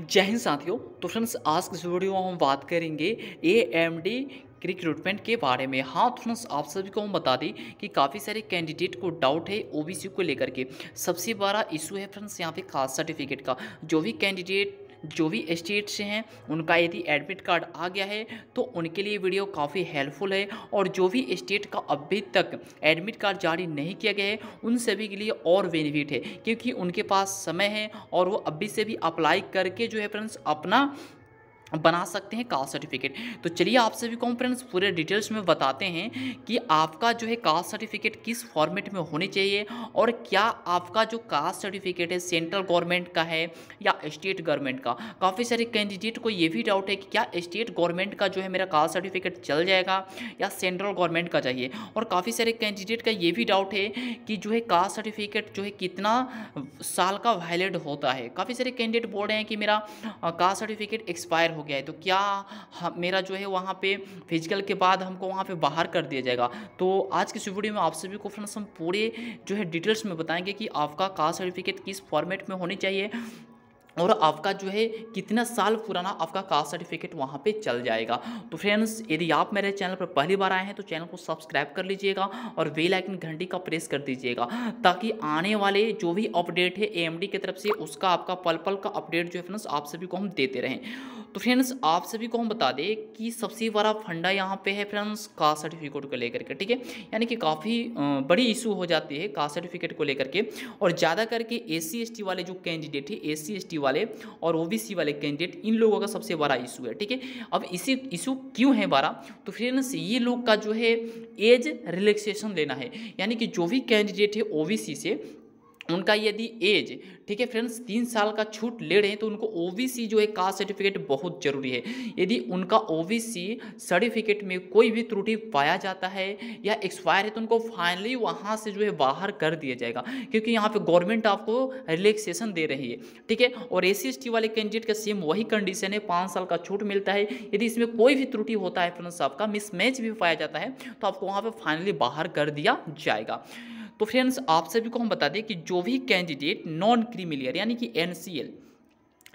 जय हिंद साथियों तो फ्रेंड्स आज के वीडियो में हम बात करेंगे ए एम डी रिक्रूटमेंट के बारे में हाँ फ्रेंड्स तो आप सभी को हम बता दें कि काफ़ी सारे कैंडिडेट को डाउट है ओबीसी को लेकर के सबसे बड़ा इशू है फ्रेंड्स यहाँ पे खास सर्टिफिकेट का जो भी कैंडिडेट जो भी स्टेट से हैं उनका यदि एडमिट कार्ड आ गया है तो उनके लिए वीडियो काफ़ी हेल्पफुल है और जो भी स्टेट का अभी तक एडमिट कार्ड जारी नहीं किया गया है उन सभी के लिए और बेनिफिट है क्योंकि उनके पास समय है और वो अभी से भी अप्लाई करके जो है फ्रेंड्स अपना बना सकते हैं कास्ट सर्टिफिकेट तो चलिए आप सभी को फ्रेंड्स पूरे डिटेल्स में बताते हैं कि आपका जो है कास्ट सर्टिफिकेट किस फॉर्मेट में होनी चाहिए और क्या आपका जो कास्ट सर्टिफिकेट है सेंट्रल गवर्नमेंट का है या स्टेट गवर्नमेंट का काफ़ी सारे कैंडिडेट को ये भी डाउट है कि क्या स्टेट गवर्नमेंट का जो है मेरा कास्ट सर्टिफिकेट चल जाएगा या सेंट्रल गवर्नमेंट का चाहिए और काफ़ी सारे कैंडिडेट का ये भी डाउट है कि जो है कास्ट सर्टिफिकेट जो है कितना साल का वैलिड होता है काफ़ी सारे कैंडिडेट बोल रहे हैं कि मेरा कास्ट सर्टिफिकेट एक्सपायर हो हो गया है तो क्या मेरा जो है वहाँ पे फिजिकल के बाद हमको वहाँ पे बाहर कर दिया जाएगा तो आज की इस वीडियो में आप सभी को फ्रेंड्स हम पूरे जो है डिटेल्स में बताएंगे कि आपका कास्ट सर्टिफिकेट किस फॉर्मेट में होनी चाहिए और आपका जो है कितना साल पुराना आपका कास्ट सर्टिफिकेट वहाँ पे चल जाएगा तो फ्रेंड्स यदि आप मेरे चैनल पर पहली बार आए हैं तो चैनल को सब्सक्राइब कर लीजिएगा और वे आइकन घंटी का प्रेस कर दीजिएगा ताकि आने वाले जो भी अपडेट है एएमडी की तरफ से उसका आपका पल पल का अपडेट जो है फ्रेंड्स आप सभी को हम देते रहें तो फ्रेंड्स आप सभी को हम बता दें कि सबसे बड़ा फंडा यहाँ पे है फ्रेंड्स कास्ट सर्टिफिकेट को लेकर के ठीक है यानी कि काफ़ी बड़ी इशू हो जाती है कास्ट सर्टिफिकेट को लेकर के और ज़्यादा करके ए सी वाले जो कैंडिडेट है ए सी वाले और ओ वाले कैंडिडेट इन लोगों का सबसे बड़ा इशू है ठीक है अब इसी इशू क्यों है बड़ा तो फ्रेंड्स ये लोग का जो है एज रिलैक्सेशन लेना है यानी कि जो भी कैंडिडेट है ओ से उनका यदि एज ठीक है फ्रेंड्स तीन साल का छूट ले रहे हैं तो उनको ओबीसी जो है कास्ट सर्टिफिकेट बहुत जरूरी है यदि उनका ओबीसी सर्टिफिकेट में कोई भी त्रुटि पाया जाता है या एक्सपायर है तो उनको फाइनली वहाँ से जो है बाहर कर दिया जाएगा क्योंकि यहाँ पे गवर्नमेंट आपको रिलैक्सेशन दे रही है ठीक है और ए सी वाले कैंडिडेट का सेम वही कंडीशन है पाँच साल का छूट मिलता है यदि इसमें कोई भी त्रुटि होता है फ्रेंड्स आपका मिसमैच भी पाया जाता है तो आपको वहाँ पर फाइनली बाहर कर दिया जाएगा तो फ्रेंड्स आप सभी को हम बता दें कि जो भी कैंडिडेट नॉन क्रीमिलियर यानी कि एन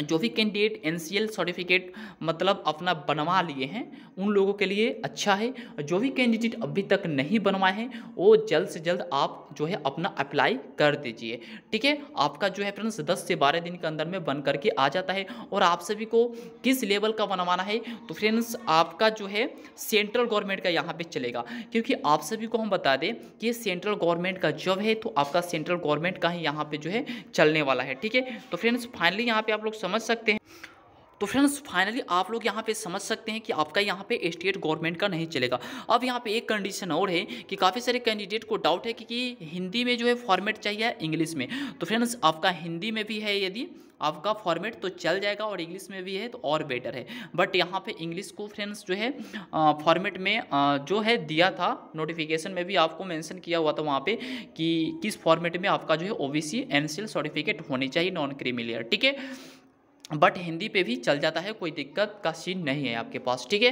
जो भी कैंडिडेट एन सर्टिफिकेट मतलब अपना बनवा लिए हैं उन लोगों के लिए अच्छा है जो भी कैंडिडेट अभी तक नहीं बनवाए हैं वो जल्द से जल्द आप जो है अपना अप्लाई कर दीजिए ठीक है आपका जो है फ्रेंड्स दस से बारह दिन के अंदर में बन करके आ जाता है और आप सभी को किस लेवल का बनवाना है तो फ्रेंड्स आपका जो है सेंट्रल गवर्नमेंट का यहाँ पर चलेगा क्योंकि आप सभी को हम बता दें कि सेंट्रल गवर्नमेंट का जब है तो आपका सेंट्रल गवर्नमेंट का ही यहाँ पर जो है चलने वाला है ठीक है तो फ्रेंड्स फाइनली यहाँ पर आप लोग समझ सकते हैं तो फ्रेंड्स फाइनली आप लोग यहाँ पे समझ सकते हैं कि आपका यहाँ पे स्टेट गवर्नमेंट का नहीं चलेगा अब यहाँ पे एक कंडीशन और है कि काफ़ी सारे कैंडिडेट को डाउट है कि, कि हिंदी में जो है फॉर्मेट चाहिए इंग्लिश में तो फ्रेंड्स आपका हिंदी में भी है यदि आपका फॉर्मेट तो चल जाएगा और इंग्लिश में भी है तो और बेटर है बट यहाँ पे इंग्लिश को फ्रेंड्स जो है फॉर्मेट में आ, जो है दिया था नोटिफिकेशन में भी आपको मेंशन किया हुआ था वहाँ पे कि किस फॉर्मेट में आपका जो है ओबीसी बी सर्टिफिकेट होनी चाहिए नॉन क्रीमिलियर ठीक है बट हिंदी पे भी चल जाता है कोई दिक्कत का सीन नहीं है आपके पास ठीक है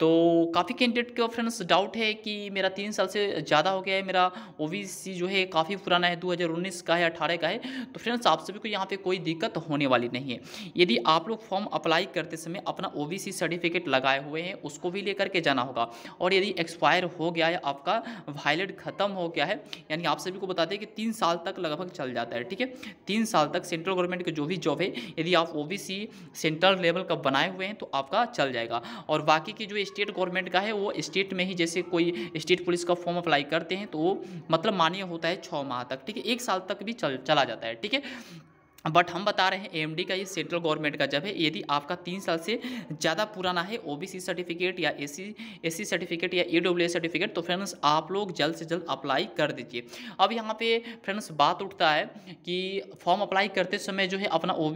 तो काफ़ी कैंडिडेट के फ्रेंड्स डाउट है कि मेरा तीन साल से ज़्यादा हो गया है मेरा ओ जो है काफ़ी पुराना है 2019 का है अठारह का है तो फ्रेंड्स आप सभी को यहाँ पे कोई दिक्कत होने वाली नहीं है यदि आप लोग फॉर्म अप्लाई करते समय अपना ओ सर्टिफिकेट लगाए हुए हैं उसको भी लेकर के जाना होगा और यदि एक्सपायर हो गया है आपका वायलेट ख़त्म हो गया है यानी आप सभी को बता दें कि तीन साल तक लगभग चल जाता है ठीक है तीन साल तक सेंट्रल गवर्नमेंट की जो भी जॉब है यदि आप ओ ओबीसी सेंट्रल लेवल का बनाए हुए हैं तो आपका चल जाएगा और बाकी की जो स्टेट गवर्नमेंट का है वो स्टेट में ही जैसे कोई स्टेट पुलिस का फॉर्म अप्लाई करते हैं तो वो मतलब मान्य होता है छः माह तक ठीक है एक साल तक भी चल चला जाता है ठीक है बट हम बता रहे हैं एएमडी का ये सेंट्रल गवर्नमेंट का जब है यदि आपका तीन साल से ज़्यादा पुराना है ओबीसी सर्टिफिकेट या एसी सी सर्टिफिकेट या ईडब्ल्यू सर्टिफिकेट तो फ्रेंड्स आप लोग जल्द से जल्द अप्लाई कर दीजिए अब यहाँ पे फ्रेंड्स बात उठता है कि फॉर्म अप्लाई करते समय जो है अपना ओ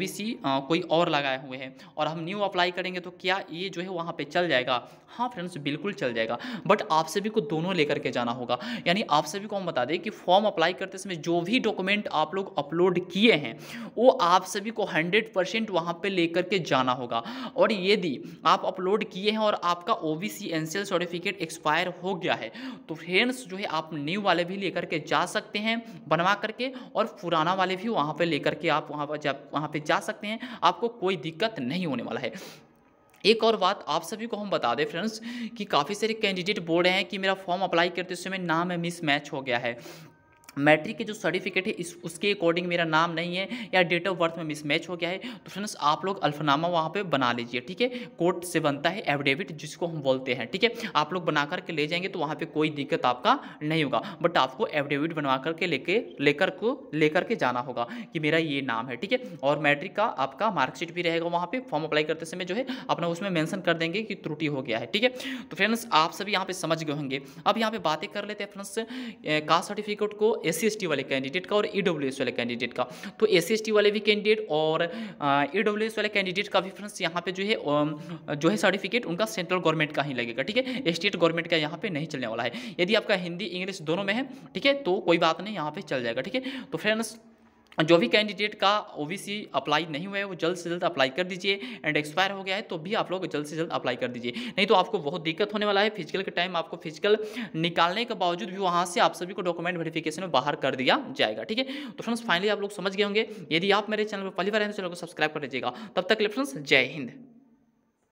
कोई और लगाए हुए हैं और हम न्यू अप्लाई करेंगे तो क्या ये जो है वहाँ पर चल जाएगा हाँ फ्रेंड्स बिल्कुल चल जाएगा बट आप सभी को दोनों लेकर के जाना होगा यानी आप सभी को हम बता दें कि फॉर्म अप्लाई करते समय जो भी डॉक्यूमेंट आप लोग अपलोड किए हैं वो आप सभी को हंड्रेड परसेंट वहाँ पर लेकर के जाना होगा और यदि आप अपलोड किए हैं और आपका ओ बी सर्टिफिकेट एक्सपायर हो गया है तो फ्रेंड्स जो है आप न्यू वाले भी लेकर के जा सकते हैं बनवा करके और पुराना वाले भी वहाँ पर लेकर के आप वहाँ पर जा वहाँ पर जा सकते हैं आपको कोई दिक्कत नहीं होने वाला है एक और बात आप सभी को हम बता दें फ्रेंड्स कि काफ़ी सारे कैंडिडेट बोल रहे हैं कि मेरा फॉर्म अप्लाई करते समय नाम है मिसमैच हो गया है मैट्रिक के जो सर्टिफिकेट है इस उसके अकॉर्डिंग मेरा नाम नहीं है या डेट ऑफ बर्थ में मिसमैच हो गया है तो फ्रेंड्स आप लोग अल्फनामा वहाँ पे बना लीजिए ठीक है कोर्ट से बनता है एफिडेविट जिसको हम बोलते हैं ठीक है आप लोग बना करके ले जाएंगे तो वहाँ पर कोई दिक्कत आपका नहीं होगा बट आपको एफिडेविट बनवा करके लेके लेकर को लेकर के जाना होगा कि मेरा ये नाम है ठीक है और मैट्रिक का आपका मार्कशीट भी रहेगा वहाँ पर फॉर्म अप्लाई करते समय जो है अपना उसमें मैंसन कर देंगे कि त्रुटि हो गया है ठीक है तो फ्रेंड्स आप सभी यहाँ पर समझ गए होंगे अब यहाँ पर बातें कर लेते हैं फ्रेंड्स कास्ट सर्टिफिकेट को एस सी वाले कैंडिडेट का और ई e वाले कैंडिडेट का तो एस सी वाले भी कैंडिडेट और ई e वाले कैंडिडेट का भी फ्रेंड्स यहाँ पे जो है जो है सर्टिफिकेट उनका सेंट्रल गवर्नमेंट का ही लगेगा ठीक है स्टेट गवर्नमेंट का यहाँ पे नहीं चलने वाला है यदि आपका हिंदी इंग्लिश दोनों में है ठीक है तो कोई बात नहीं यहाँ पे चल जाएगा ठीक है तो फ्रेंड्स जो भी कैंडिडेट का ओबीसी अप्लाई नहीं हुआ है वो जल्द से जल्द अप्लाई कर दीजिए एंड एक्सपायर हो गया है तो भी आप लोग जल्द से जल्द अप्लाई कर दीजिए नहीं तो आपको बहुत दिक्कत होने वाला है फिजिकल के टाइम आपको फिजिकल निकालने के बावजूद भी वहाँ से आप सभी को डॉक्यूमेंट वेरिफिकेशन में बाहर कर दिया जाएगा ठीक है तो फ्रेंड्स फाइनली आप लोग समझ गए होंगे यदि आप मेरे चैनल पर पहली बार हैं तो चैनल को सब्सक्राइब कर दीजिएगा तब तक फ्रेंड्स जय हिंद